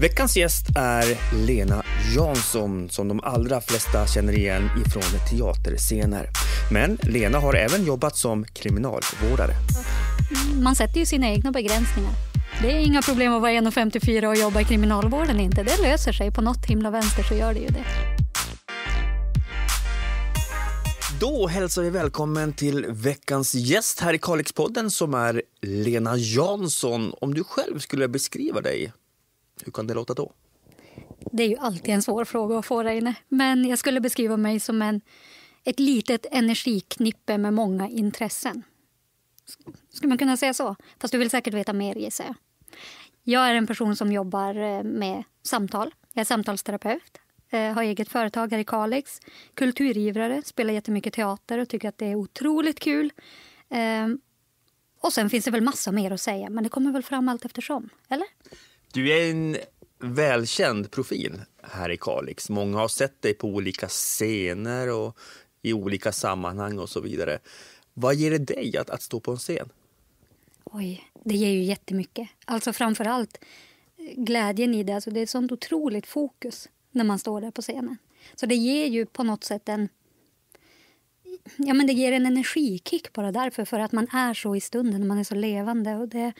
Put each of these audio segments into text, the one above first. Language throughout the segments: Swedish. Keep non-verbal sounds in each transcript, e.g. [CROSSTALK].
Veckans gäst är Lena Jansson som de allra flesta känner igen ifrån teaterscener. Men Lena har även jobbat som kriminalvårdare. Man sätter ju sina egna begränsningar. Det är inga problem att vara 1,54 och jobba i kriminalvården inte. Det löser sig. På något himla vänster så gör det ju det. Då hälsar vi välkommen till veckans gäst här i Kalixpodden som är Lena Jansson. Om du själv skulle beskriva dig, hur kan det låta då? Det är ju alltid en svår fråga att få, Reine. Men jag skulle beskriva mig som en, ett litet energiknippe med många intressen. Skulle man kunna säga så? Fast du vill säkert veta mer, gissar jag. Jag är en person som jobbar eh, med samtal. Jag är samtalsterapeut, eh, har eget företag här i Kalix, kulturgivare, spelar jättemycket teater och tycker att det är otroligt kul. Ehm, och sen finns det väl massa mer att säga, men det kommer väl fram allt eftersom, eller? Du är en välkänd profil här i Kalix. Många har sett dig på olika scener och i olika sammanhang och så vidare. Vad ger det dig att, att stå på en scen? Oj, det ger ju jättemycket. Alltså framför allt eh, glädjen i det. Alltså det är ett sånt otroligt fokus när man står där på scenen. Så det ger ju på något sätt en... Ja, men det ger en energikick bara därför, för att man är så i stunden. Man är så levande. Och det,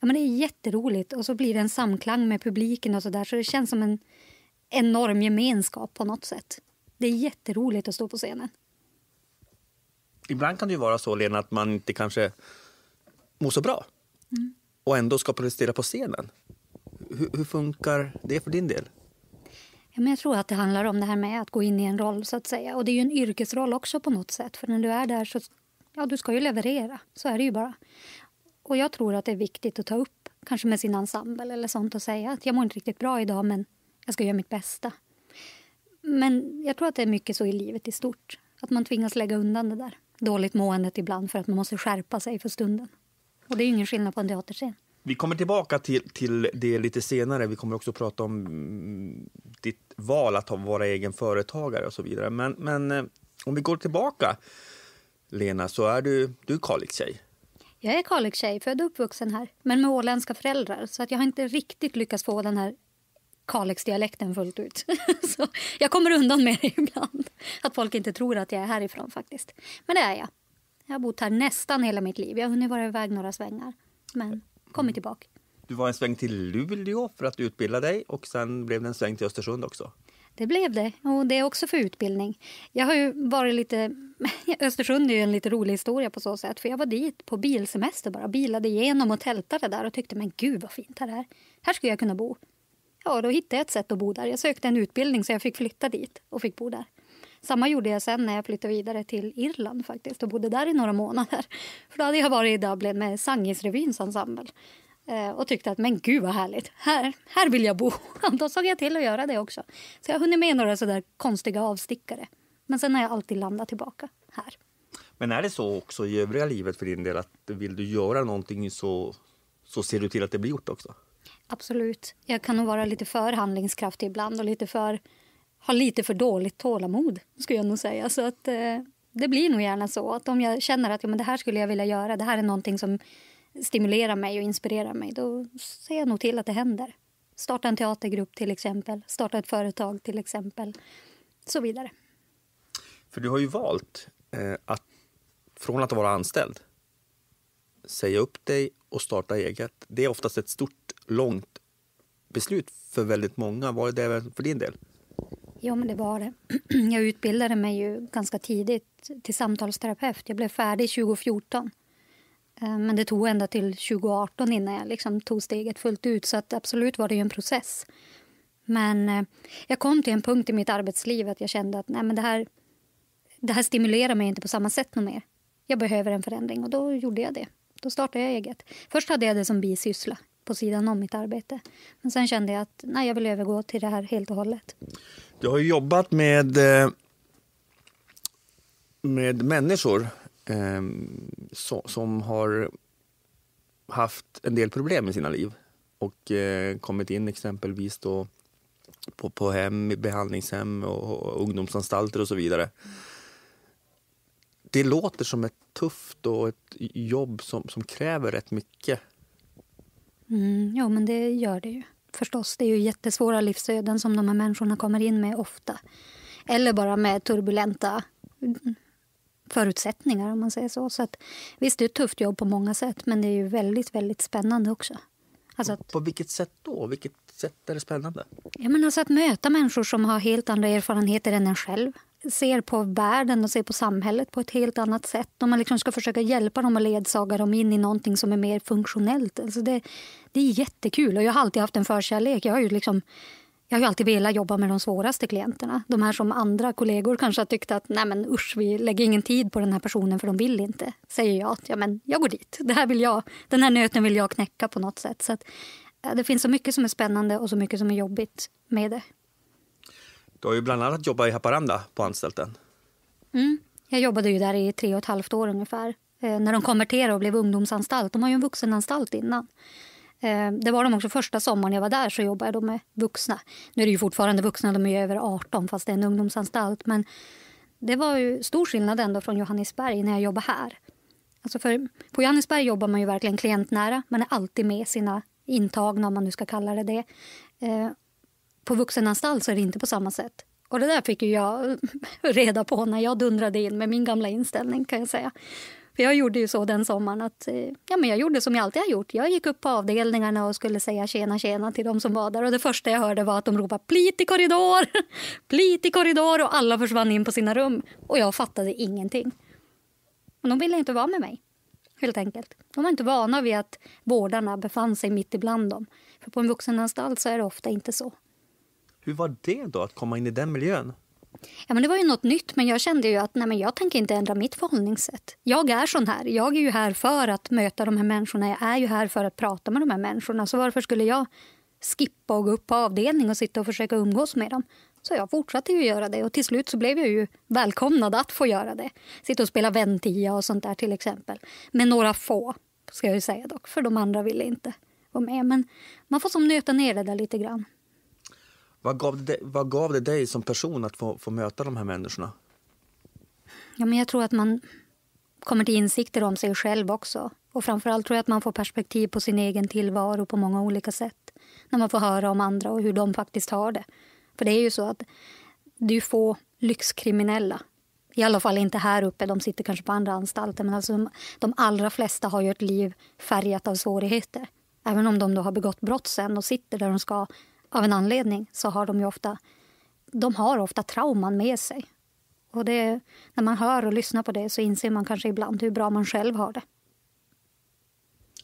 Ja, men det är jätteroligt och så blir det en samklang med publiken och så där så det känns som en enorm gemenskap på något sätt. Det är jätteroligt att stå på scenen. Ibland kan det ju vara så, Lena, att man inte kanske mår så bra mm. och ändå ska prestera på scenen. Hur, hur, funkar det för din del? Ja, men jag tror att det handlar om det här med att gå in i en roll. så att säga. Och Det är ju en yrkesroll också på något sätt. För när du är där så ja, du ska ju leverera. Så är det ju bara. Och jag tror att det är viktigt att ta upp, kanske med sin ensemble eller sånt och säga att jag mår inte riktigt bra idag men jag ska göra mitt bästa. Men jag tror att det är mycket så i livet i stort. Att man tvingas lägga undan det där dåligt måendet ibland för att man måste skärpa sig för stunden. Och det är ingen skillnad på en teaterscen. Vi kommer tillbaka till, till det lite senare. Vi kommer också prata om mm, ditt val att vara egen företagare och så vidare. Men, men eh, om vi går tillbaka, Lena, så är du, du Kalix-tjej. Jag är Kalix-tjej, född och uppvuxen här, men med åländska föräldrar. Så att jag har inte riktigt lyckats få den här Kalix-dialekten fullt ut. [LAUGHS] så jag kommer undan med det ibland. Att folk inte tror att jag är härifrån faktiskt. Men det är jag. Jag har bott här nästan hela mitt liv. Jag har hunnit vara iväg några svängar, men kommit tillbaka. Du var en sväng till Luleå för att utbilda dig och sen blev det en sväng till Östersund också. Det blev det, och det är också för utbildning. Jag har ju varit lite... [LAUGHS] Östersund är ju en lite rolig historia på så sätt. För Jag var dit på bilsemester bara, bilade igenom och tältade där och tyckte men gud vad fint här Här skulle jag kunna bo. Ja, då hittade jag ett sätt att bo där. Jag sökte en utbildning så jag fick flytta dit och fick bo där. Samma gjorde jag sen när jag flyttade vidare till Irland faktiskt och bodde där i några månader. [LAUGHS] För då hade jag varit i Dublin med Sangisrevyns ensemble. Eh, och tyckte att men gud vad härligt, här, här vill jag bo. [LAUGHS] Då såg jag till att göra det också. Så jag har hunnit med några sådär konstiga avstickare. Men sen har jag alltid landat tillbaka här. Men är det så också i övriga livet för din del att vill du göra någonting så, så ser du till att det blir gjort också? Absolut. Jag kan nog vara lite för handlingskraftig ibland och lite för, ha lite för dåligt tålamod skulle jag nog säga. Så att, eh, det blir nog gärna så att om jag känner att ja, men det här skulle jag vilja göra, det här är någonting som stimulerar mig och inspirerar mig, då ser jag nog till att det händer. Starta en teatergrupp till exempel, starta ett företag till exempel, så vidare. För du har ju valt eh, att från att vara anställd säga upp dig och starta eget. Det är oftast ett stort, långt beslut för väldigt många. Var det det för din del? Ja, men det var det. [CLEARS THROAT] Jag utbildade mig ju ganska tidigt till samtalsterapeut. Jag blev färdig 2014. Eh, men det tog ända till 2018 innan jag liksom tog steget fullt ut, så att absolut var det ju en process. Men eh, jag kom till en punkt i mitt arbetsliv att jag kände att nej, men det, här, det här stimulerar mig inte på samma sätt något mer. Jag behöver en förändring och då gjorde jag det. Då startade jag eget. Först hade jag det som bisyssla på sidan om mitt arbete. Men sen kände jag att nej, jag vill övergå till det här helt och hållet. Du har ju jobbat med, eh, med människor eh, so, som har haft en del problem i sina liv och eh, kommit in exempelvis då på, på hem, behandlingshem och, och ungdomsanstalter och så vidare. Det låter som ett tufft och ett jobb som, som kräver rätt mycket. Mm, ja, men det gör det ju. Förstås, det är ju jättesvåra livsöden som de här människorna kommer in med ofta. Eller bara med turbulenta förutsättningar om man säger så. så att, visst, det är ett tufft jobb på många sätt men det är ju väldigt, väldigt spännande också. Alltså att, på vilket sätt då? Vilket sätt är det spännande? Ja, men alltså att möta människor som har helt andra erfarenheter än en själv ser på världen och ser på samhället på ett helt annat sätt. Om man liksom ska försöka hjälpa dem och ledsaga dem in i någonting som är mer funktionellt. Alltså det, det är jättekul. Och jag har alltid haft en förkärlek. Jag har ju liksom jag har alltid velat jobba med de svåraste klienterna. De här som andra kollegor kanske har tyckt att nej men usch, vi lägger ingen tid på den här personen för de vill inte. Säger jag att ja, men jag går dit. Det här vill jag, den här nöten vill jag knäcka på något sätt. Så att, eh, det finns så mycket som är spännande och så mycket som är jobbigt med det. Du har ju bland annat jobbat i Haparanda på anstalten. Mm. Jag jobbade ju där i tre och ett halvt år ungefär. Eh, när de konverterade och blev ungdomsanstalt. De har ju en vuxenanstalt innan. Eh, det var de också första sommaren jag var där så jobbade jag med vuxna. Nu är det ju fortfarande vuxna, de är över 18 fast det är en ungdomsanstalt. Men det var ju stor skillnad ändå från Johannesberg när jag jobbade här. Alltså för, på Johannesberg jobbar man ju verkligen klientnära. Man är alltid med sina intagna om man nu ska kalla det det. Eh, på vuxenanstalt så är det inte på samma sätt. Och det där fick jag [LAUGHS] reda på när jag dundrade in med min gamla inställning kan jag säga. För jag gjorde ju så den sommaren att eh, ja, men jag gjorde som jag alltid har gjort. Jag gick upp på avdelningarna och skulle säga tjena tjena till de som var där och det första jag hörde var att de ropade plit i korridor, [LAUGHS] plit i korridor och alla försvann in på sina rum och jag fattade ingenting. Och de ville inte vara med mig helt enkelt. De var inte vana vid att vårdarna befann sig mitt ibland dem. För på en vuxenanstalt så är det ofta inte så. Hur var det då att komma in i den miljön? Ja, men det var ju något nytt, men jag kände ju att nej, men jag tänker inte ändra mitt förhållningssätt. Jag är sån här. Jag är ju här för att möta de här människorna. Jag är ju här för att prata med de här människorna. Så varför skulle jag skippa och gå upp på avdelning och sitta och försöka umgås med dem? Så jag fortsatte ju göra det och till slut så blev jag ju välkomnad att få göra det. Sitta och spela väntia och sånt där till exempel. Med några få, ska jag säga dock, för de andra ville inte vara med. Men man får som nöta ner det där lite grann. Vad gav, det, vad gav det dig som person att få, få möta de här människorna? Ja, men jag tror att man kommer till insikter om sig själv också. Och framförallt tror jag att man får perspektiv på sin egen tillvaro på många olika sätt. När man får höra om andra och hur de faktiskt har det. För det är ju så att det är få lyxkriminella. I alla fall inte här uppe, de sitter kanske på andra anstalter. Men alltså, de allra flesta har ju ett liv färgat av svårigheter. Även om de då har begått brott sen och sitter där de ska av en anledning så har de ofta, de har ofta trauman med sig. Och det, när man hör och lyssnar på det så inser man kanske ibland hur bra man själv har det.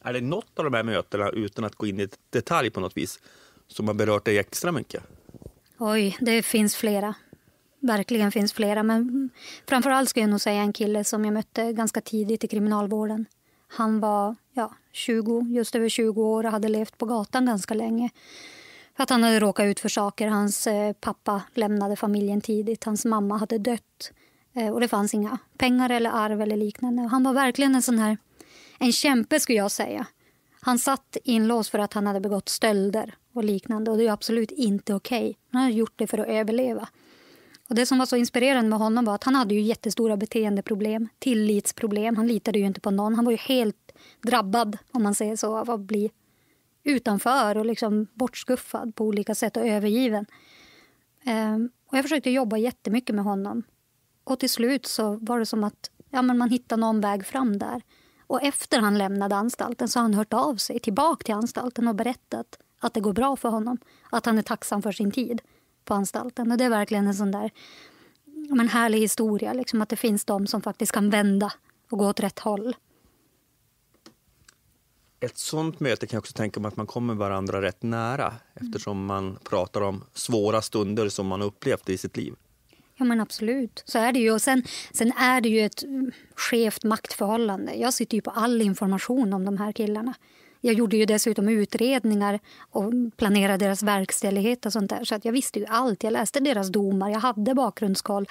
Är det nåt av de här mötena, utan att gå in i detalj på något vis, som har berört dig extra mycket? Oj, det finns flera. Verkligen finns flera. Men framför allt jag nog säga en kille som jag mötte ganska tidigt i kriminalvården. Han var ja, 20, just över 20 år och hade levt på gatan ganska länge. För att han hade råkat ut för saker. Hans eh, pappa lämnade familjen tidigt. Hans mamma hade dött. Eh, och det fanns inga pengar eller arv eller liknande. han var verkligen en sån här, en kämpe skulle jag säga. Han satt inlåst för att han hade begått stölder och liknande. Och det är absolut inte okej. Okay. Han hade gjort det för att överleva. Och det som var så inspirerande med honom var att han hade ju jättestora beteendeproblem, tillitsproblem. Han litade ju inte på någon. Han var ju helt drabbad, om man säger så, av att bli utanför och liksom bortskuffad på olika sätt och övergiven. Ehm, och jag försökte jobba jättemycket med honom. Och till slut så var det som att ja, men man hittade någon väg fram där. Och efter han lämnade anstalten så har han hört av sig tillbaka till anstalten och berättat att det går bra för honom. Att han är tacksam för sin tid på anstalten. Och det är verkligen en sån där men härlig historia. Liksom att det finns de som faktiskt kan vända och gå åt rätt håll ett sånt möte kan jag också tänka mig att man kommer varandra rätt nära mm. eftersom man pratar om svåra stunder som man upplevt i sitt liv. Ja men absolut, så är det ju. Och sen, sen är det ju ett mm, skevt maktförhållande. Jag sitter ju på all information om de här killarna. Jag gjorde ju dessutom utredningar och planerade deras verkställighet och sånt där. Så att jag visste ju allt. Jag läste deras domar, jag hade bakgrundskoll.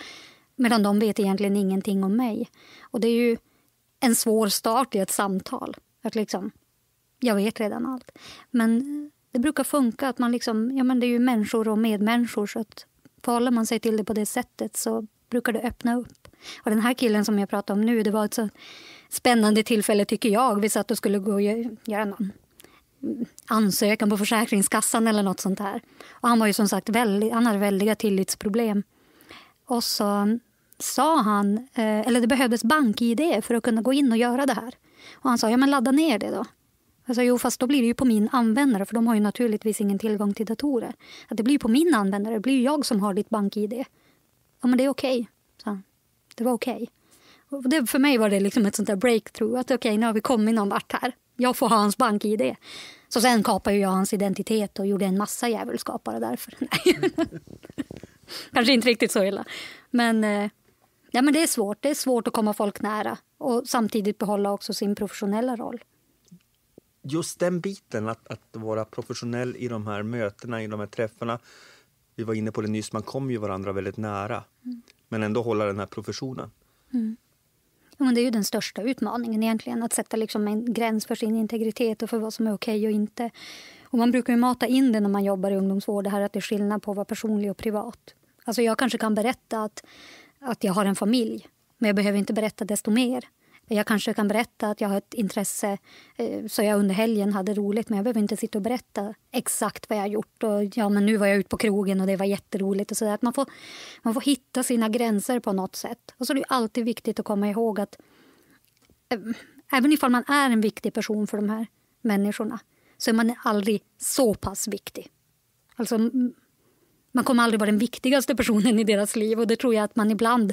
Medan de vet egentligen ingenting om mig. Och det är ju en svår start i ett samtal. Att liksom jag vet redan allt. Men det brukar funka. att man liksom, ja, men Det är ju människor och medmänniskor. så att Förhåller man sig till det på det sättet så brukar det öppna upp. Och Den här killen som jag pratar om nu, det var ett så spännande tillfälle tycker jag. Vi satt och skulle gå och göra någon ansökan på Försäkringskassan eller nåt sånt här. Och han var ju som sagt väldigt, han hade väldiga tillitsproblem. Och så sa han, eh, eller det behövdes bank-id för att kunna gå in och göra det här. Och han sa, ja men ladda ner det då. Alltså, jo, fast då blir det ju på min användare, för de har ju naturligtvis ingen tillgång till datorer. Att det blir på min användare, det blir jag som har ditt bank-id. Ja, men det är okej, okay. Så, det var okej. Okay. för mig var det liksom ett sånt där breakthrough, att okej, okay, nu har vi kommit någon vart här. Jag får ha hans bank-id. Så sen kapade jag hans identitet och gjorde en massa djävulskap bara därför. [LAUGHS] Kanske inte riktigt så illa. Men, eh, ja, men det är svårt. Det är svårt att komma folk nära och samtidigt behålla också sin professionella roll just den biten, att, att vara professionell i de här mötena, i de här träffarna. Vi var inne på det nyss, man kommer ju varandra väldigt nära. Mm. Men ändå hålla den här professionen. Mm. Ja, men det är ju den största utmaningen egentligen, att sätta liksom en gräns för sin integritet och för vad som är okej okay och inte. Och man brukar ju mata in det när man jobbar i ungdomsvård, det här att det är skillnad på att vara personlig och privat. Alltså jag kanske kan berätta att, att jag har en familj, men jag behöver inte berätta desto mer. Jag kanske kan berätta att jag har ett intresse eh, så jag under helgen hade roligt men jag behöver inte sitta och berätta exakt vad jag har gjort. Och, ja, men nu var jag ute på krogen och det var jätteroligt. Och så Att man, får, man får hitta sina gränser på något sätt. Och så är det alltid viktigt att komma ihåg att eh, även ifall man är en viktig person för de här människorna så är man aldrig så pass viktig. Alltså, man kommer aldrig vara den viktigaste personen i deras liv och det tror jag att man ibland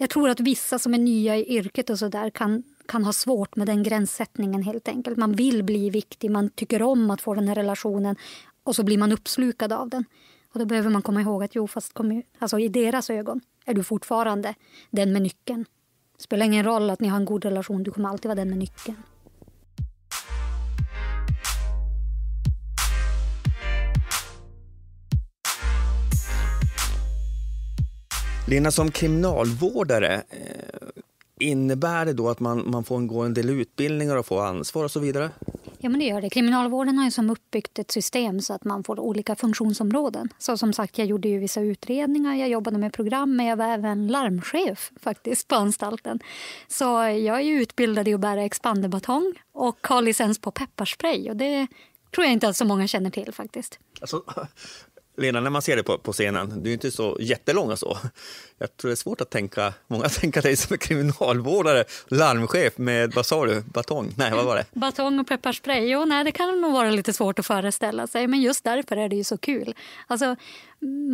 jag tror att vissa som är nya i yrket och så där kan, kan ha svårt med den gränssättningen helt enkelt. Man vill bli viktig, man tycker om att få den här relationen och så blir man uppslukad av den. Och då behöver man komma ihåg att jo, fast kommun, alltså i deras ögon är du fortfarande den med nyckeln. Det spelar ingen roll att ni har en god relation, du kommer alltid vara den med nyckeln. Lena, som kriminalvårdare, eh, innebär det då att man, man får gå en del utbildningar och få ansvar och så vidare? Ja, men det gör det. Kriminalvården har ju som uppbyggt ett system så att man får olika funktionsområden. Så som sagt, jag gjorde ju vissa utredningar, jag jobbade med program, men jag var även larmchef faktiskt på anstalten. Så jag är ju utbildad i att bära expanderbatong och har licens på pepparspray och det tror jag inte att så många känner till faktiskt. Alltså, Lena, när man ser dig på, på, scenen, du är inte så jättelång och så. Jag tror det är svårt att tänka, många tänker dig som en kriminalvårdare, larmchef med, vad sa du, batong? Nej, vad var det? Batong och pepparspray, jo nej det kan nog vara lite svårt att föreställa sig, men just därför är det ju så kul. Alltså,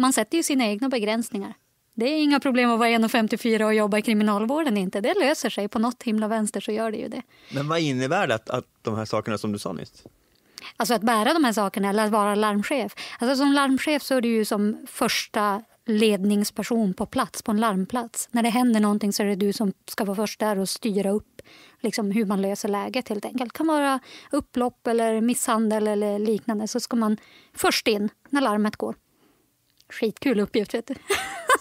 man sätter ju sina egna begränsningar. Det är inga problem att vara 1,54 och jobba i kriminalvården inte. Det löser sig på något himla vänster så gör det ju det. Men vad innebär det att, att de här sakerna som du sa nyss? Alltså att bära de här sakerna eller att vara larmchef. Alltså som larmchef så är du ju som första ledningsperson på plats, på en larmplats. När det händer någonting så är det du som ska vara först där och styra upp liksom hur man löser läget helt enkelt. Det kan vara upplopp eller misshandel eller liknande så ska man först in när larmet går. Skitkul uppgift vet du.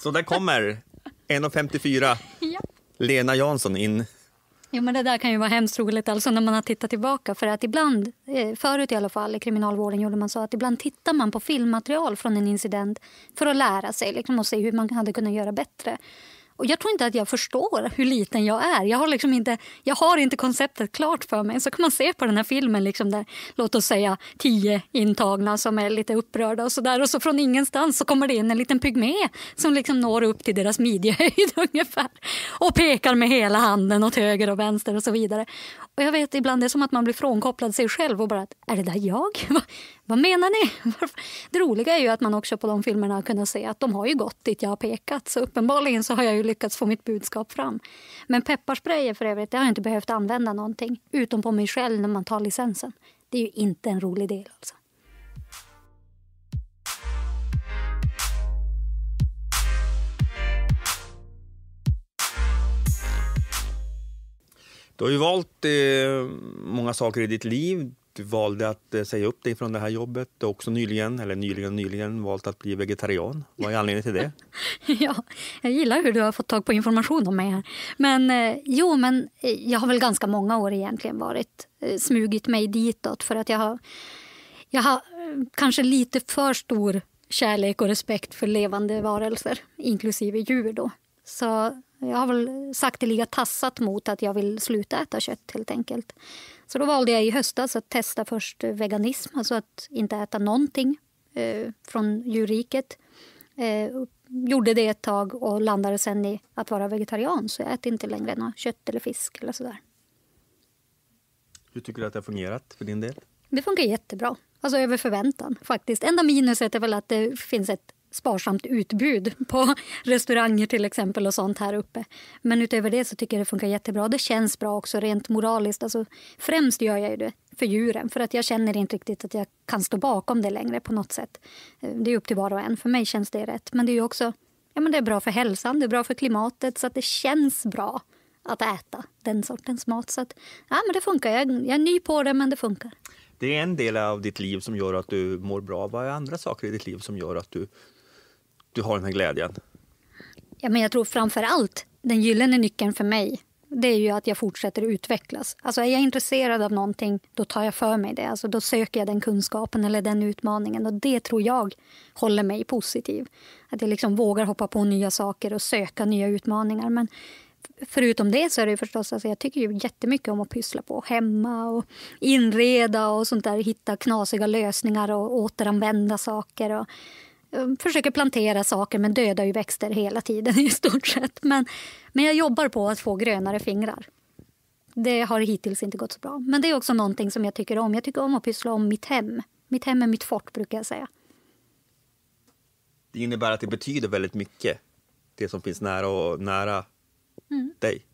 Så där kommer 1.54 [LAUGHS] ja. Lena Jansson in Ja, men det där kan ju vara hemskt roligt alltså när man har tittat tillbaka. För att ibland, eh, förut i alla fall, i kriminalvården gjorde man så att ibland tittar man på filmmaterial från en incident för att lära sig liksom, och se hur man hade kunnat göra bättre. Och jag tror inte att jag förstår hur liten jag är. Jag har, liksom inte, jag har inte konceptet klart för mig. Så kan man se på den här filmen, liksom där, låt oss säga tio intagna som är lite upprörda och så där. Och så från ingenstans så kommer det in en liten pygmé som liksom når upp till deras midjehöjd [LAUGHS] ungefär. Och pekar med hela handen åt höger och vänster och så vidare. Och jag vet ibland det som att man blir frånkopplad sig själv och bara, är det där jag? [LAUGHS] Vad menar ni? [LAUGHS] Det roliga är ju att man också på de filmerna har kunnat se att de har ju gått dit jag har pekat. Så uppenbarligen så har jag ju lyckats få mitt budskap fram. Men pepparsprayer för övrigt, det har jag inte behövt använda någonting. Utom på mig själv när man tar licensen. Det är ju inte en rolig del alltså. Du har ju valt eh, många saker i ditt liv valde att eh, säga upp dig från det här jobbet också nyligen, eller nyligen nyligen, valt att bli vegetarian. Vad är anledningen till det? [LAUGHS] ja, jag gillar hur du har fått tag på information om mig här. Men eh, jo, men eh, jag har väl ganska många år egentligen varit eh, smugit mig ditåt för att jag har, jag har eh, kanske lite för stor kärlek och respekt för levande varelser, inklusive djur då. Så jag har väl sakteliga tassat mot att jag vill sluta äta kött helt enkelt. Så då valde jag i höstas att testa först eh, veganism, alltså att inte äta någonting eh, från djurriket. Eh, gjorde det ett tag och landade sen i att vara vegetarian så jag äter inte längre något kött eller fisk eller sådär. Hur tycker du att det har fungerat för din del? Det funkar jättebra. Alltså över förväntan faktiskt. Enda minuset är väl att det finns ett sparsamt utbud på [LAUGHS] restauranger till exempel och sånt här uppe. Men utöver det så tycker jag det funkar jättebra. Det känns bra också rent moraliskt. Alltså, främst gör jag det för djuren för att jag känner inte riktigt att jag kan stå bakom det längre på något sätt. Eh, det är upp till var och en. För mig känns det rätt. Men det är också ja, men det är bra för hälsan, det är bra för klimatet så att det känns bra att äta den sortens mat. Så att, ja, men det funkar. Jag, jag är ny på det men det funkar. Det är en del av ditt liv som gör att du mår bra. Vad är andra saker i ditt liv som gör att du du har den här glädjen? Ja, men jag tror framför allt den gyllene nyckeln för mig det är ju att jag fortsätter utvecklas. Alltså är jag intresserad av någonting, då tar jag för mig det. Alltså då söker jag den kunskapen eller den utmaningen. Och Det tror jag håller mig positiv. Att jag liksom vågar hoppa på nya saker och söka nya utmaningar. Men förutom det så är det förstås, alltså jag tycker ju jättemycket om att pyssla på hemma och inreda och sånt där. Hitta knasiga lösningar och återanvända saker. Och Eh, försöker plantera saker men dödar ju växter hela tiden [LAUGHS] i stort sett. Men, men jag jobbar på att få grönare fingrar. Det har hittills inte gått så bra. Men det är också någonting som jag tycker om. Jag tycker om att pyssla om mitt hem. Mitt hem är mitt fort, brukar jag säga. Det innebär att det betyder väldigt mycket, det som finns nära och nära mm. dig.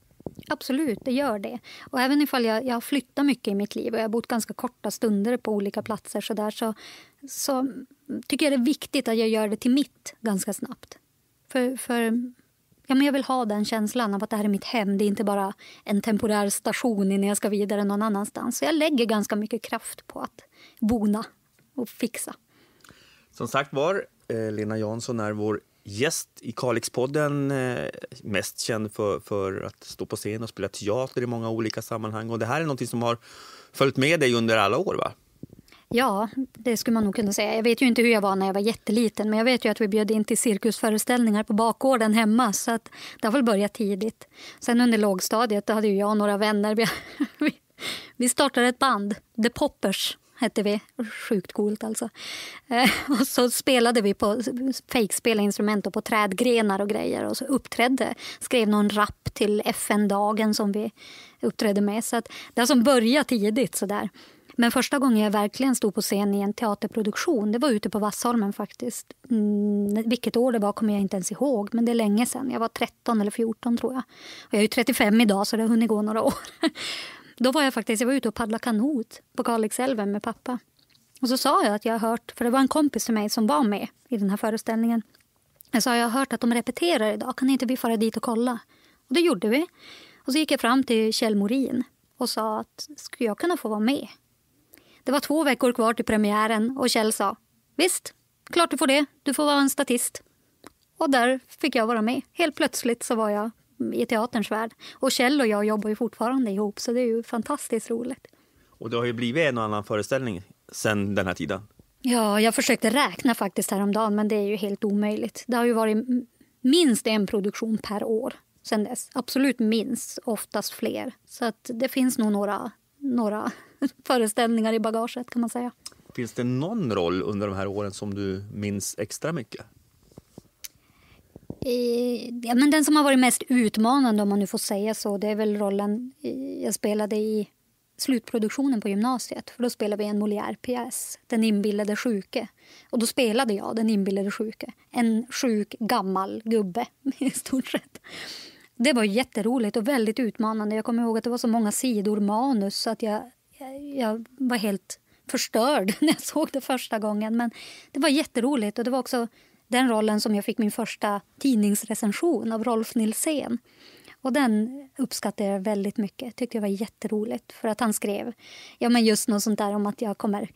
Absolut, det gör det. Och även ifall jag, jag har flyttat mycket i mitt liv och jag har bott ganska korta stunder på olika platser så där så, så tycker jag det är viktigt att jag gör det till mitt ganska snabbt. För, för ja, men jag vill ha den känslan av att det här är mitt hem. Det är inte bara en temporär station innan jag ska vidare någon annanstans. Så jag lägger ganska mycket kraft på att bona och fixa. Som sagt var, eh, Lena Jansson är vår gäst i Kalixpodden. Eh, mest känd för, för att stå på scen och spela teater i många olika sammanhang. Och det här är något som har följt med dig under alla år, va? Ja, det skulle man nog kunna säga. Jag vet ju inte hur jag var när jag var jätteliten men jag vet ju att vi bjöd in till cirkusföreställningar på bakgården hemma så att det har väl börjat tidigt. Sen under lågstadiet då hade ju jag och några vänner vi, [LAUGHS] vi startade ett band, The Poppers hette vi. Sjukt coolt alltså. Eh, [LAUGHS] och så spelade vi på fejkspelinstrument och på trädgrenar och grejer och så uppträdde, skrev någon rap till FN-dagen som vi uppträdde med. Så att det har som börjat tidigt sådär. Men första gången jag verkligen stod på scen i en teaterproduktion det var ute på Vassholmen. faktiskt. Mm, vilket år det var kommer jag inte ens ihåg, men det är länge sedan. Jag var 13 eller 14 tror jag. Och jag är 35 idag så det har hunnit gå några år. [LAUGHS] Då var jag faktiskt jag var ute och paddlade kanot på Kalixälven med pappa. Och så sa jag att jag hört, för det var en kompis till mig som var med i den här föreställningen. Jag sa jag har hört att de repeterar idag, kan inte vi fara dit och kolla? Och det gjorde vi. Och så gick jag fram till Kjell Morin och sa att skulle jag kunna få vara med? Det var två veckor kvar till premiären och Kjell sa Visst, klart du får det. Du får vara en statist. Och där fick jag vara med. Helt plötsligt så var jag i teaterns värld. Och Kjell och jag jobbar ju fortfarande ihop så det är ju fantastiskt roligt. Och det har ju blivit en och annan föreställning sen den här tiden. Ja, jag försökte räkna faktiskt häromdagen men det är ju helt omöjligt. Det har ju varit minst en produktion per år sen dess. Absolut minst, oftast fler. Så att det finns nog några, några [LAUGHS] föreställningar i bagaget kan man säga. Finns det någon roll under de här åren som du minns extra mycket? Ja, men den som har varit mest utmanande, om man nu får säga så, det är väl rollen jag spelade i slutproduktionen på gymnasiet. För Då spelade vi en Molière-pjäs, Den inbillade sjuke. Och då spelade jag den inbillade sjuke, en sjuk gammal gubbe [LAUGHS] i stort sett. Det var jätteroligt och väldigt utmanande. Jag kommer ihåg att det var så många sidor manus så att jag jag var helt förstörd [LAUGHS] när jag såg det första gången. Men det var jätteroligt och det var också den rollen som jag fick min första tidningsrecension av Rolf Nilsén. Och den uppskattade jag väldigt mycket. Tyckte det var jätteroligt för att han skrev ja, men just något sånt där om att jag kommer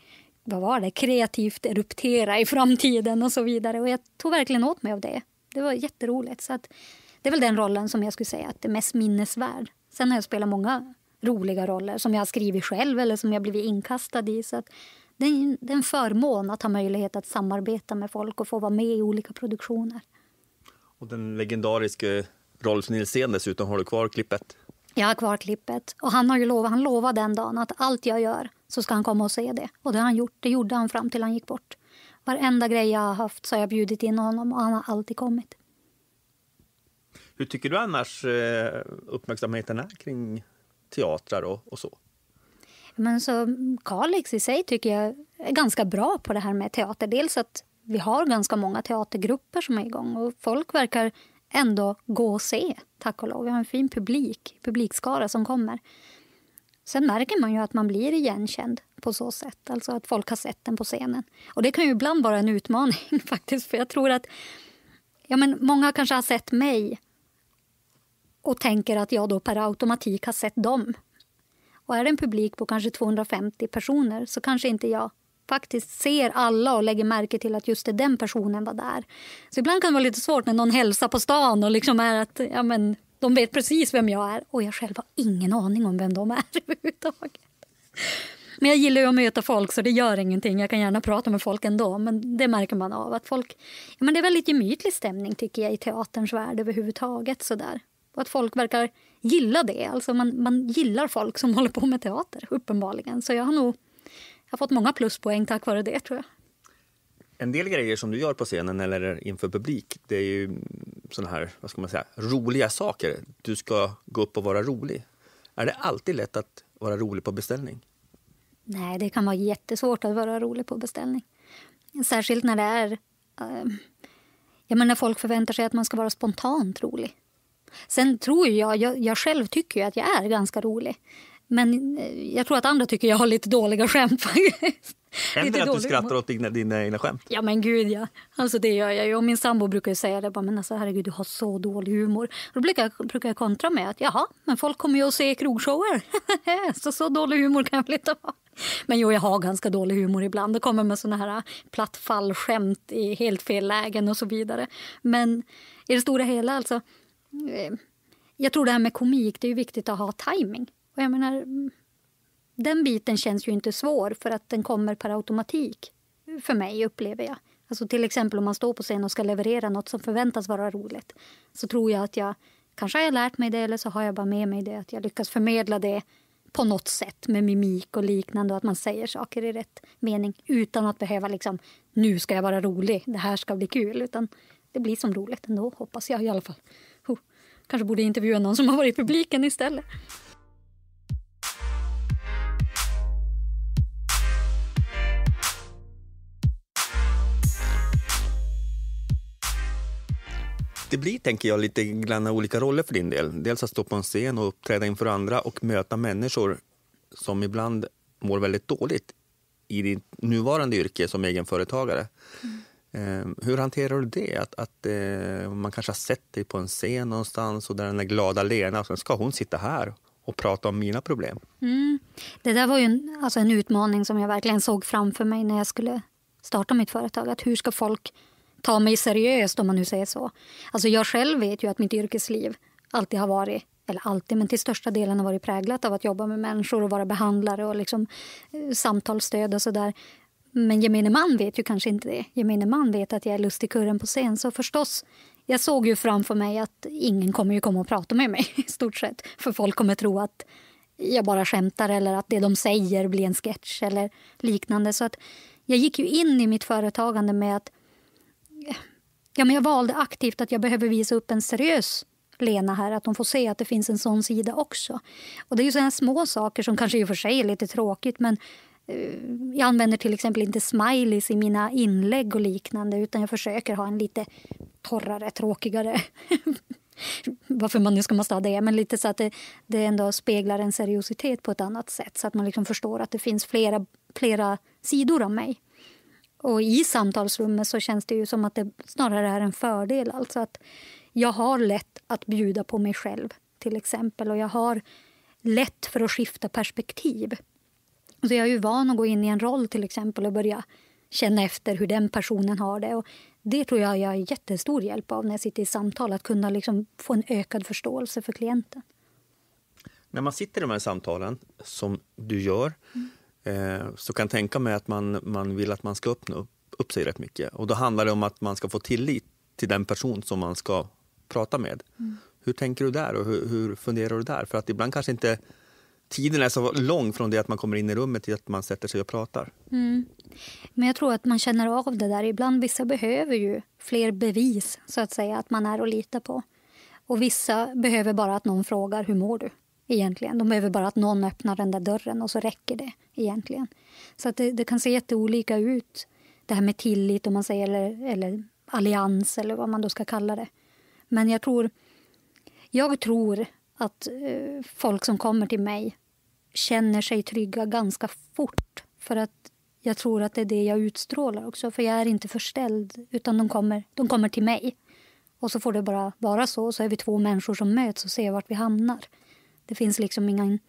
vad var det, kreativt eruptera i framtiden och så vidare. Och jag tog verkligen åt mig av det. Det var jätteroligt. Så att, det är väl den rollen som jag skulle säga att är mest minnesvärd. Sen har jag spelat många roliga roller som jag har skrivit själv eller som jag blivit inkastad i. Så att det, är, det är en förmån att ha möjlighet att samarbeta med folk och få vara med i olika produktioner. Och den legendariske Rolf Nilsén dessutom, har du kvar klippet? Jag har kvar klippet. Och han har ju lovat, han lovade den dagen att allt jag gör så ska han komma och se det. Och det har han gjort. Det gjorde han fram till han gick bort. Varenda grej jag har haft så har jag bjudit in honom och han har alltid kommit. Hur tycker du annars eh, uppmärksamheten är kring teatrar och, och så. Men så Kalix i sig tycker jag är ganska bra på det här med teater. Dels att vi har ganska många teatergrupper som är igång och folk verkar ändå gå och se, tack och lov. Vi har en fin publik, publikskara som kommer. Sen märker man ju att man blir igenkänd på så sätt, alltså att folk har sett den på scenen. Och det kan ju ibland vara en utmaning [LAUGHS] faktiskt, för jag tror att ja, men många kanske har sett mig och tänker att jag då per automatik har sett dem. Och är det en publik på kanske 250 personer så kanske inte jag faktiskt ser alla och lägger märke till att just den personen var där. Så ibland kan det vara lite svårt när någon hälsar på stan och liksom är att ja, men, de vet precis vem jag är och jag själv har ingen aning om vem de är [LAUGHS] överhuvudtaget. Men jag gillar ju att möta folk så det gör ingenting. Jag kan gärna prata med folk ändå men det märker man av att folk... Ja, men det är väldigt gemytlig stämning tycker jag i teaterns värld överhuvudtaget sådär. Och att folk verkar gilla det. Alltså man, man gillar folk som [LAUGHS] håller på med teater, uppenbarligen. Så jag har nog jag har fått många pluspoäng tack vare det, tror jag. En del grejer som du gör på scenen eller inför publik, det är ju såna här, vad ska man säga, roliga saker. Du ska gå upp och vara rolig. Är det alltid lätt att vara rolig på beställning? Nej, det kan vara jättesvårt att vara rolig på beställning. Särskilt när det är... Eh, jag menar, folk förväntar sig att man ska vara spontant rolig. Sen tror jag, jag, jag själv tycker ju att jag är ganska rolig. Men eh, jag tror att andra tycker jag har lite dåliga skämt [LAUGHS] faktiskt. Händer det att du skrattar åt dina, dina egna skämt? Ja men gud ja. Alltså det gör jag ju. Och min sambo brukar ju säga det bara, men alltså herregud du har så dålig humor. Och då brukar jag, brukar jag kontra med att jaha, men folk kommer ju att se krogshower. [LAUGHS] så så dålig humor kan jag väl inte ha. Men jo, jag har ganska dålig humor ibland. Det kommer med såna här ah, platt i helt fel lägen och så vidare. Men i det stora hela alltså Eh, jag tror det här med komik, det är viktigt att ha timing. Och jag menar, den biten känns ju inte svår för att den kommer per automatik. För mig upplever jag. Alltså till exempel om man står på scen och ska leverera nåt som förväntas vara roligt. Så tror jag att jag kanske har jag lärt mig det eller så har jag bara med mig det. Att jag lyckas förmedla det på något sätt med mimik och liknande och att man säger saker i rätt mening utan att behöva liksom nu ska jag vara rolig, det här ska bli kul. Utan det blir som roligt ändå hoppas jag i alla fall. Kanske borde intervjua någon som har varit i publiken istället. det blir, tänker jag, lite grann olika roller för din del. Dels att stå på en scen och uppträda inför andra och möta människor som ibland mår väldigt dåligt i ditt nuvarande yrke som egenföretagare. Mm. Ehm, hur hanterar du det? Att, att eh, man kanske har sett dig på en scen någonstans och där den där glada Lena, och sen ska hon sitta här och prata om mina problem. Mm. Det där var ju en, alltså en utmaning som jag verkligen såg framför mig när jag skulle starta mitt företag. Att hur ska folk ta mig seriöst om man nu säger så? Alltså jag själv vet ju att mitt yrkesliv alltid har varit eller alltid, men till största delen har varit präglat av att jobba med människor och vara behandlare och liksom, eh, samtalsstöd och sådär. Men gemene man vet ju kanske inte det. Gemene man vet att jag är lustigkurren på scen. Så förstås, jag såg ju framför mig att ingen kommer ju komma och prata med mig [LAUGHS] i stort sett. För folk kommer tro att jag bara skämtar eller att det de säger blir en sketch eller liknande. Så att jag gick ju in i mitt företagande med att ja, men jag valde aktivt att jag behöver visa upp en seriös Lena här, att de får se att det finns en sån sida också. Och det är ju sådana små saker som kanske i och för sig är lite tråkigt men Eh, jag använder till exempel inte smileys i mina inlägg och liknande utan jag försöker ha en lite torrare, tråkigare [LAUGHS] varför man nu ska måste ha det, men lite så att det, det ändå speglar en seriositet på ett annat sätt så att man liksom förstår att det finns flera, flera sidor av mig. Och i samtalsrummet så känns det ju som att det snarare är en fördel. Alltså att jag har lätt att bjuda på mig själv till exempel och jag har lätt för att skifta perspektiv. Så jag är ju van att gå in i en roll till exempel och börja känna efter hur den personen har det. Och det tror jag jag har jättestor hjälp av när jag sitter i samtal, att kunna liksom få en ökad förståelse för klienten. När man sitter i de här samtalen, som du gör, mm. eh, så kan jag tänka mig att man, man vill att man ska öppna upp, upp sig rätt mycket. Och då handlar det om att man ska få tillit till den person som man ska prata med. Mm. Hur tänker du där och hur, hur funderar du där? För att ibland kanske inte tiden är så lång från det att man kommer in i rummet till att man sätter sig och pratar. Mm. Men jag tror att man känner av det där. Ibland vissa behöver ju fler bevis, så att säga, att man är att lita på. Och vissa behöver bara att någon frågar hur mår du egentligen. De behöver bara att någon öppnar den där dörren och så räcker det egentligen. Så att det, det kan se jätteolika ut, det här med tillit om man säger, eller, eller allians eller vad man då ska kalla det. Men jag tror, jag tror att eh, folk som kommer till mig känner sig trygga ganska fort. För att jag tror att det är det jag utstrålar också. För jag är inte förställd, utan de kommer, de kommer till mig. Och så får det bara vara så, så är vi två människor som möts och ser vart vi hamnar. Det finns liksom ingen,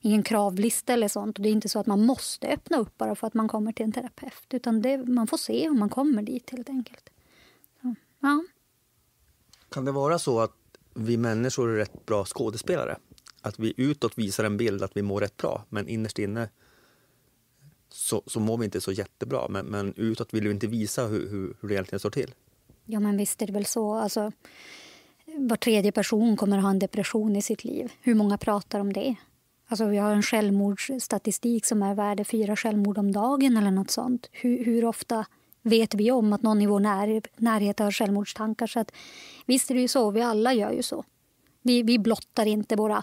ingen kravlista eller sånt. Och det är inte så att man måste öppna upp bara för att man kommer till en terapeut. Utan det, man får se om man kommer dit helt enkelt. Så, ja. Kan det vara så att vi människor är rätt bra skådespelare? att vi utåt visar en bild att vi mår rätt bra, men innerst inne så, så mår vi inte så jättebra. Men, men utåt vill vi inte visa hur, hur, hur det egentligen står till. Ja, men visst är det väl så. Alltså, var tredje person kommer att ha en depression i sitt liv. Hur många pratar om det? Alltså, vi har en självmordsstatistik som är värde fyra självmord om dagen eller nåt sånt. Hur, hur, ofta vet vi om att någon i vår när, närhet har självmordstankar? Så att, visst är det ju så, vi alla gör ju så. Vi, vi blottar inte våra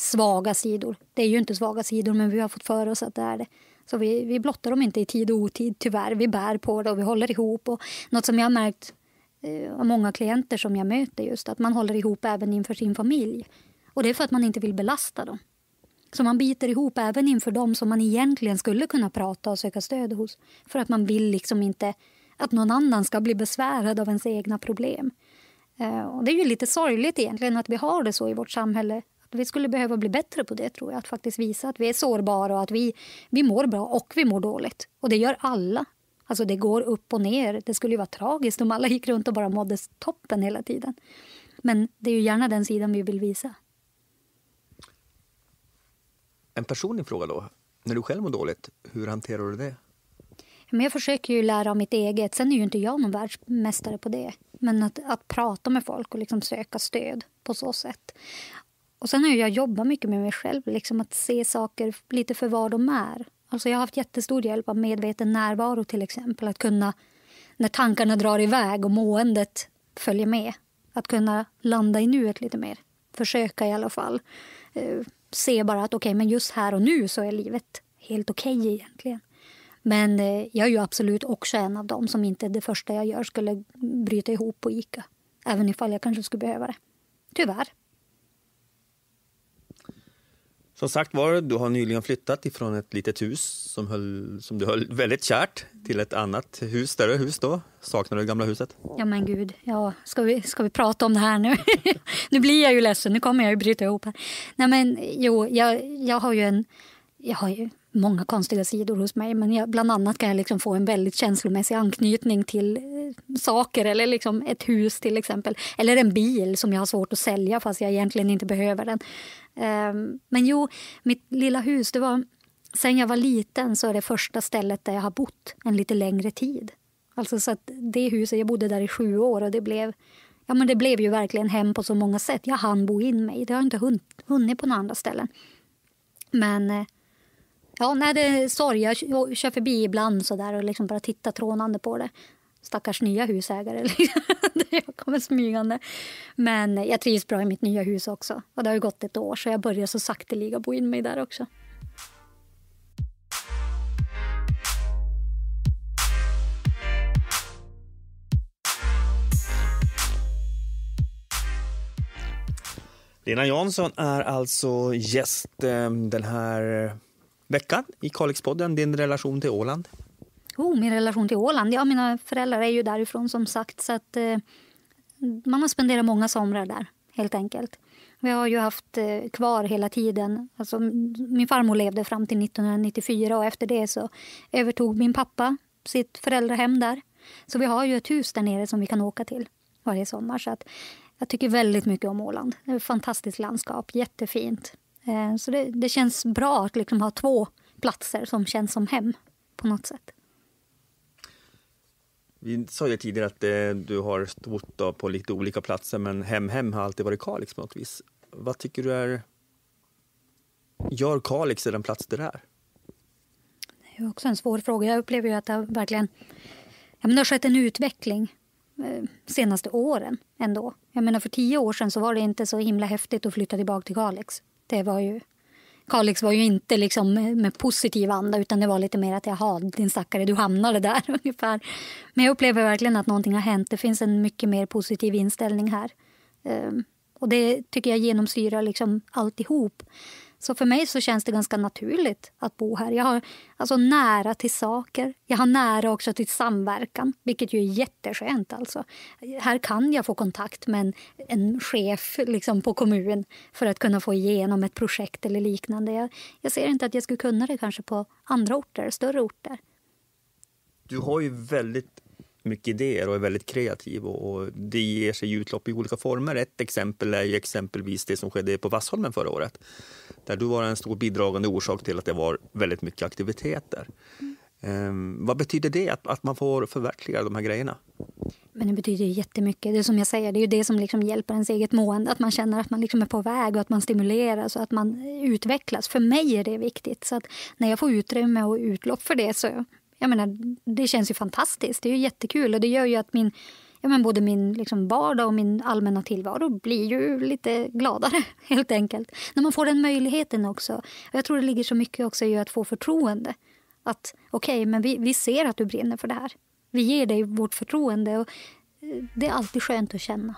svaga sidor. Det är ju inte svaga sidor, men vi har fått för oss att det är det. Så vi, vi blottar dem inte i tid och otid, tyvärr. Vi bär på det och vi håller ihop. Och något som jag har märkt eh, av många klienter som jag möter just att man håller ihop även inför sin familj. Och det är för att man inte vill belasta dem. Så man biter ihop även inför dem som man egentligen skulle kunna prata och söka stöd hos. För att man vill liksom inte att någon annan ska bli besvärad av ens egna problem. Eh, och det är ju lite sorgligt egentligen att vi har det så i vårt samhälle vi skulle behöva bli bättre på det, tror jag. Att faktiskt visa att vi är sårbara och att vi, vi mår bra och vi mår dåligt. Och det gör alla. Alltså det går upp och ner. Det skulle ju vara tragiskt om alla gick runt och bara mådde toppen hela tiden. Men det är ju gärna den sidan vi vill visa. En personlig fråga då. När du själv mår dåligt, hur hanterar du det? Men jag försöker ju lära av mitt eget. Sen är ju inte jag någon världsmästare på det. Men att, att prata med folk och liksom söka stöd på så sätt. Och sen har jag jobbat mycket med mig själv, liksom att se saker lite för vad de är. Alltså jag har haft jättestor hjälp av medveten närvaro till exempel. Att kunna, när tankarna drar iväg och måendet följer med, att kunna landa i nuet lite mer. Försöka i alla fall. Eh, se bara att okay, men just här och nu så är livet helt okej okay egentligen. Men eh, jag är ju absolut också en av dem som inte det första jag gör skulle bryta ihop på Ica. Även ifall jag kanske skulle behöva det. Tyvärr. Som sagt var, du har nyligen flyttat ifrån ett litet hus som, höll, som du höll väldigt kärt till ett annat hus, större hus då. Saknar du det gamla huset? Ja men gud, ja, ska, vi, ska vi prata om det här nu? [LAUGHS] nu blir jag ju ledsen, nu kommer jag ju bryta ihop här. Nej men jo, jag, jag har ju en... Jag har ju många konstiga sidor hos mig men jag, bland annat kan jag liksom få en väldigt känslomässig anknytning till eh, saker eller liksom ett hus till exempel. Eller en bil som jag har svårt att sälja fast jag egentligen inte behöver den. Ehm, men jo, mitt lilla hus, det var... Sen jag var liten så är det första stället där jag har bott en lite längre tid. Alltså så att det huset, jag bodde där i sju år och det blev, ja men det blev ju verkligen hem på så många sätt. Jag hann bo in mig, det har jag inte hunnit på några andra ställen. Men eh, ja, nej, det är sorg. Jag kör förbi ibland så där och liksom bara tittar trånande på det. Stackars nya husägare. jag [LAUGHS] liksom. kommer smygande. Men jag trivs bra i mitt nya hus också. Och Det har gått ett år, så jag börjar så sakteliga bo in mig där också. Lena Jansson är alltså gäst ehm, den här eh, veckan i Kalixpodden, din relation till Åland. Jo, min relation till Åland. Ja, mina föräldrar är ju därifrån som sagt. Så att, eh, man har spenderat många somrar där helt enkelt. Vi har ju haft eh, kvar hela tiden. Alltså, min farmor levde fram till 1994 och efter det så övertog min pappa sitt föräldrahem där. Så vi har ju ett hus där nere som vi kan åka till varje sommar. Så att, jag tycker väldigt mycket om Åland. Det är ett fantastiskt landskap, jättefint. Eh, så det, det, känns bra att liksom ha två platser som känns som hem på något sätt. Vi sa ju tidigare att eh, du har bott på lite olika platser men Hem Hem har alltid varit Kalix på något vis. Vad tycker du är... Gör Kalix den plats det är? Det är också en svår fråga. Jag upplever ju att det verkligen ja, men det har skett en utveckling eh, senaste åren ändå. Jag menar för tio år sedan så var det inte så himla häftigt att flytta tillbaka till Kalix. Det var ju Kalix var ju inte liksom med positiv anda utan det var lite mer att jaha, din stackare, du hamnade där [LAUGHS] ungefär. Men jag upplever verkligen att någonting har hänt. Det finns en mycket mer positiv inställning här. Ehm, och det tycker jag genomsyrar liksom alltihop. Så för mig så känns det ganska naturligt att bo här. Jag har alltså nära till saker. Jag har nära också till samverkan, vilket ju är jätteskönt. Alltså. Här kan jag få kontakt med en, en chef liksom, på kommun för att kunna få igenom ett projekt eller liknande. Jag, jag ser inte att jag skulle kunna det kanske på andra orter, större orter. Du har ju väldigt mycket idéer och är väldigt kreativ och, och det ger sig utlopp i olika former. Ett exempel är exempelvis det som skedde på Vassholmen förra året. Där du var en stor bidragande orsak till att det var väldigt mycket aktiviteter. Mm. Um, vad betyder det, att, att man får förverkliga de här grejerna? Men det betyder ju jättemycket. Det är som jag säger, det är ju det som liksom hjälper ens eget mående. Att man känner att man liksom är på väg och att man stimuleras och att man utvecklas. För mig är det viktigt. Så att när jag får utrymme och utlopp för det så jag menar, det känns ju fantastiskt. Det är ju jättekul och det gör ju att min, ja, men både min liksom vardag och min allmänna tillvaro blir ju lite gladare [LAUGHS] helt enkelt. När man får den möjligheten också. jag tror det ligger så mycket också i att få förtroende. Att okej, okay, men vi, vi ser att du brinner för det här. Vi ger dig vårt förtroende och eh, det är alltid skönt att känna.